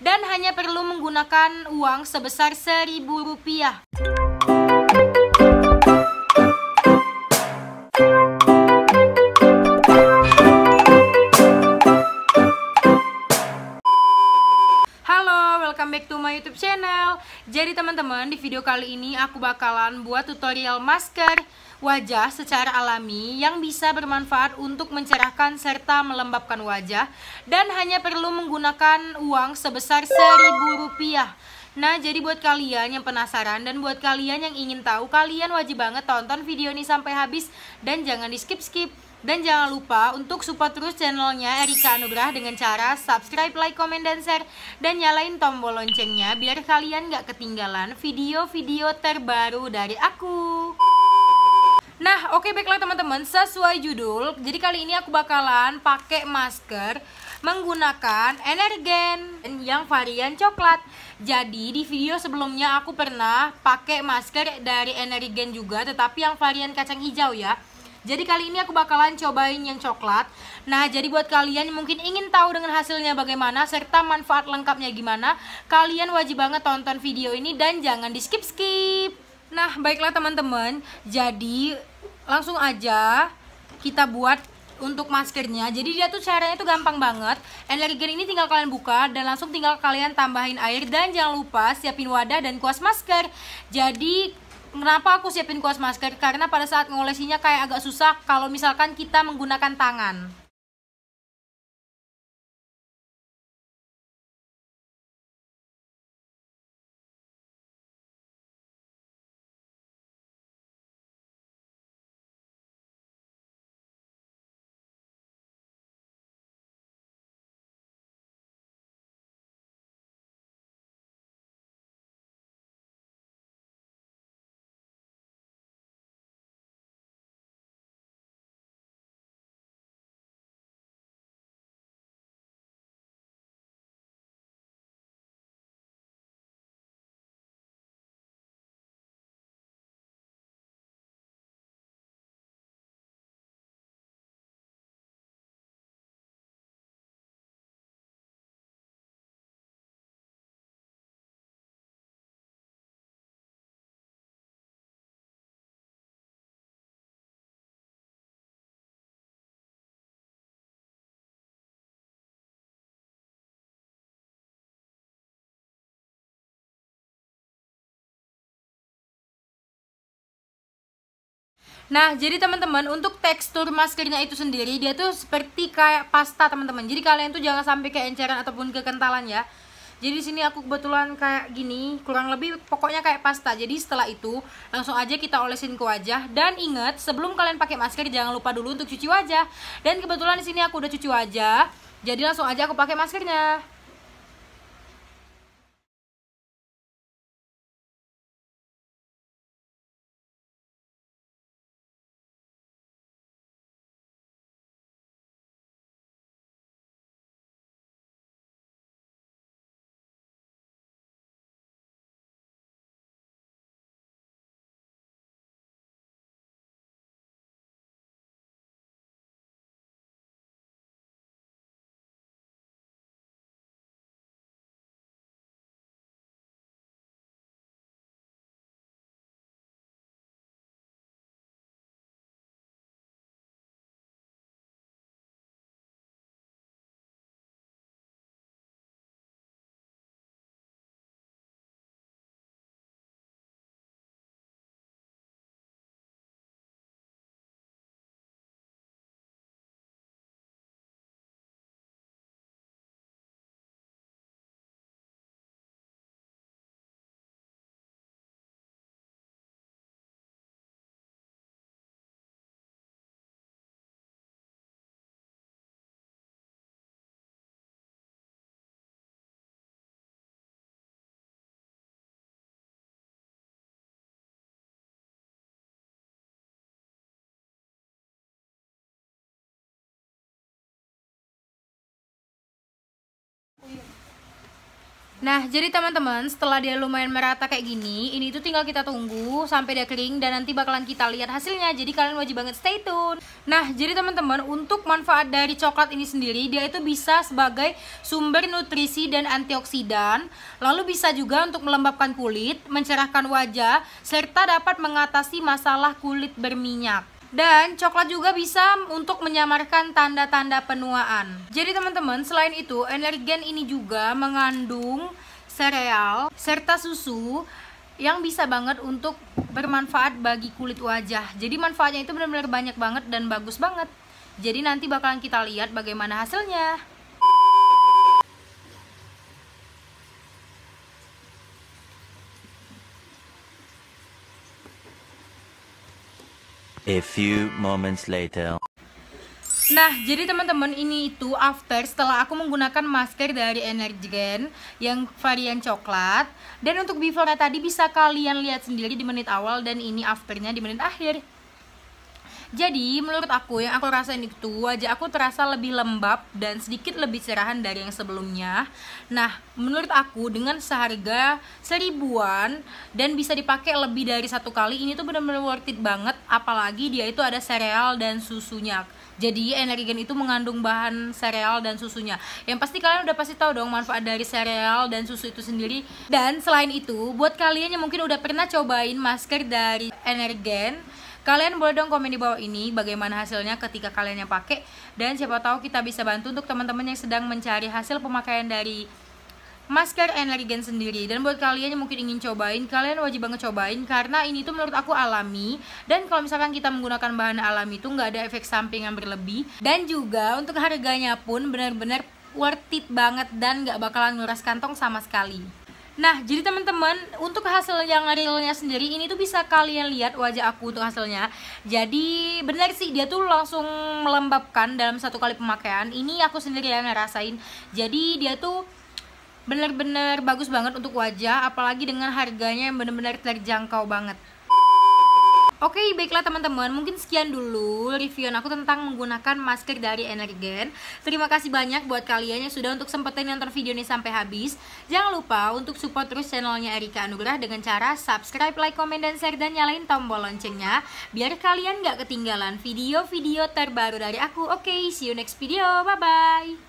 dan hanya perlu menggunakan uang sebesar seribu rupiah. welcome back to my youtube channel Jadi teman-teman, di video kali ini aku bakalan buat tutorial masker wajah secara alami Yang bisa bermanfaat untuk mencerahkan serta melembabkan wajah Dan hanya perlu menggunakan uang sebesar seribu rupiah Nah, jadi buat kalian yang penasaran dan buat kalian yang ingin tahu, kalian wajib banget tonton video ini sampai habis dan jangan di skip-skip. Dan jangan lupa untuk support terus channelnya Erika Anugrah dengan cara subscribe, like, komen, dan share. Dan nyalain tombol loncengnya biar kalian gak ketinggalan video-video terbaru dari aku. Nah, oke okay, baiklah teman-teman, sesuai judul, jadi kali ini aku bakalan pakai masker menggunakan energen yang varian coklat. Jadi di video sebelumnya aku pernah pakai masker dari energen juga, tetapi yang varian kacang hijau ya. Jadi kali ini aku bakalan cobain yang coklat Nah jadi buat kalian yang mungkin ingin tahu dengan hasilnya bagaimana Serta manfaat lengkapnya gimana Kalian wajib banget tonton video ini dan jangan di skip-skip Nah baiklah teman-teman Jadi langsung aja kita buat untuk maskernya jadi dia tuh caranya tuh gampang banget Energen ini tinggal kalian buka dan langsung tinggal kalian tambahin air dan jangan lupa siapin wadah dan kuas masker jadi Kenapa aku siapin kuas masker? Karena pada saat ngolesinya kayak agak susah kalau misalkan kita menggunakan tangan. Nah, jadi teman-teman untuk tekstur maskernya itu sendiri dia tuh seperti kayak pasta, teman-teman. Jadi kalian tuh jangan sampai keenceran ataupun kekentalan ya. Jadi di sini aku kebetulan kayak gini, kurang lebih pokoknya kayak pasta. Jadi setelah itu langsung aja kita olesin ke wajah dan ingat sebelum kalian pakai masker jangan lupa dulu untuk cuci wajah. Dan kebetulan di sini aku udah cuci wajah. Jadi langsung aja aku pakai maskernya. Nah, jadi teman-teman, setelah dia lumayan merata kayak gini, ini tuh tinggal kita tunggu sampai dia kering dan nanti bakalan kita lihat hasilnya. Jadi kalian wajib banget stay tune. Nah, jadi teman-teman, untuk manfaat dari coklat ini sendiri, dia itu bisa sebagai sumber nutrisi dan antioksidan, lalu bisa juga untuk melembabkan kulit, mencerahkan wajah, serta dapat mengatasi masalah kulit berminyak. Dan coklat juga bisa untuk menyamarkan tanda-tanda penuaan. Jadi teman-teman, selain itu energen ini juga mengandung sereal serta susu yang bisa banget untuk bermanfaat bagi kulit wajah. Jadi manfaatnya itu benar-benar banyak banget dan bagus banget. Jadi nanti bakalan kita lihat bagaimana hasilnya. A few moments later. Nah, jadi teman-teman ini itu after setelah aku menggunakan masker dari Energen yang varian coklat dan untuk before tadi bisa kalian lihat sendiri di menit awal dan ini afternya di menit akhir. Jadi menurut aku yang aku rasain itu wajah aku terasa lebih lembab dan sedikit lebih cerahan dari yang sebelumnya. Nah, menurut aku dengan seharga seribuan dan bisa dipakai lebih dari satu kali ini tuh bener-bener worth it banget apalagi dia itu ada sereal dan susunya. Jadi energen itu mengandung bahan sereal dan susunya. Yang pasti kalian udah pasti tahu dong manfaat dari sereal dan susu itu sendiri. Dan selain itu, buat kalian yang mungkin udah pernah cobain masker dari energen. Kalian boleh dong komen di bawah ini bagaimana hasilnya ketika kalian yang pakai dan siapa tahu kita bisa bantu untuk teman-teman yang sedang mencari hasil pemakaian dari masker energen sendiri dan buat kalian yang mungkin ingin cobain kalian wajib banget cobain karena ini tuh menurut aku alami dan kalau misalkan kita menggunakan bahan alami itu nggak ada efek samping yang berlebih dan juga untuk harganya pun benar-benar worth it banget dan nggak bakalan nguras kantong sama sekali Nah, jadi teman-teman, untuk hasil yang realnya sendiri ini tuh bisa kalian lihat wajah aku untuk hasilnya. Jadi benar sih dia tuh langsung melembabkan dalam satu kali pemakaian. Ini aku sendiri yang ngerasain. Jadi dia tuh benar-benar bagus banget untuk wajah, apalagi dengan harganya yang benar-benar terjangkau banget. Oke, okay, baiklah teman-teman, mungkin sekian dulu review aku tentang menggunakan masker dari Energen. Terima kasih banyak buat kalian yang sudah untuk sempetin yang video ini sampai habis. Jangan lupa untuk support terus channelnya Erika Anugrah dengan cara subscribe, like, komen, dan share, dan nyalain tombol loncengnya. Biar kalian gak ketinggalan video-video terbaru dari aku. Oke, okay, see you next video. Bye-bye.